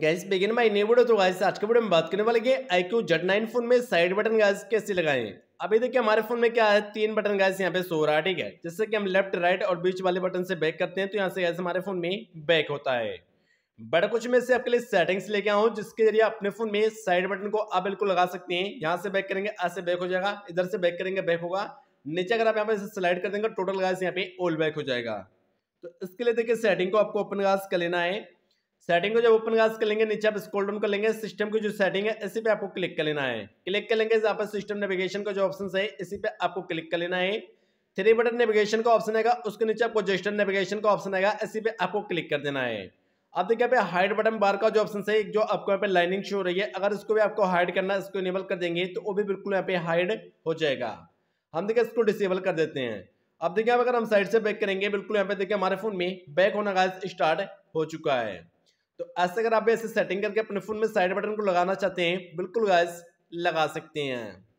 gas begin my new video तो guys आज के वीडियो में बात करने वाले कि iQOO Z nine phone में साइड बटन गाइस कैसे लगाएं अभी देखिए हमारे फोन में क्या है तीन बटन गाइस यहाँ पे सो रहा है ठीक है जिससे कि हम लेफ्ट राइट और बीच वाले बटन से बैक करते हैं तो यहाँ से गैस हमारे फोन में बैक होता है बट कुछ में से आपके लिए सेटिंग्स लेके आऊँ जिसके जरिए अपने फोन में साइड बटन को आप बिल्कुल लगा सकते हैं यहाँ से बैक करेंगे ऐसे बैक हो जाएगा इधर से बैक करेंगे बैक होगा नीचे अगर आप यहाँ पे स्लाइड कर देंगे टोटल गाइस यहाँ पे ऑल बैक हो जाएगा तो इसके लिए देखिए सेटिंग को आपको ओपन गाइस कर लेना है सेटिंग को जब ओपन गाज कर लेंगे नीचे आप स्कोल डाउन कर लेंगे सिस्टम की जो सेटिंग है इसी पे आपको क्लिक कर लेना है क्लिक कर लेंगे जहाँ पर सिस्टम नेविगेशन का जो ऑप्शन है इसी पे आपको क्लिक कर लेना है थ्री बटन नेविगेशन का ऑप्शन आएगा उसके नीचे आपको जेस्टर नेविगेशन का ऑप्शन आएगा इसी पे आपको क्लिक कर देना है अब देखिए यहाँ पे हाइड बटन बार का जो ऑप्शन है जो आपको यहाँ पे लाइनिंग शो हो रही है अगर इसको भी आपको हाइड करना इसको इनेबल कर देंगे तो वो भी बिल्कुल यहाँ पे हाइड हो जाएगा हम देखिए इसको डिसेबल कर देते हैं अब देखिए अगर हम साइड से बैक करेंगे बिल्कुल यहाँ पे देखिए हमारे फोन में बैक होना गाइस स्टार्ट हो चुका है तो ऐसे अगर आप ऐसे सेटिंग करके अपने फ़ोन में साइड बटन को लगाना चाहते हैं बिल्कुल गैस लगा सकते हैं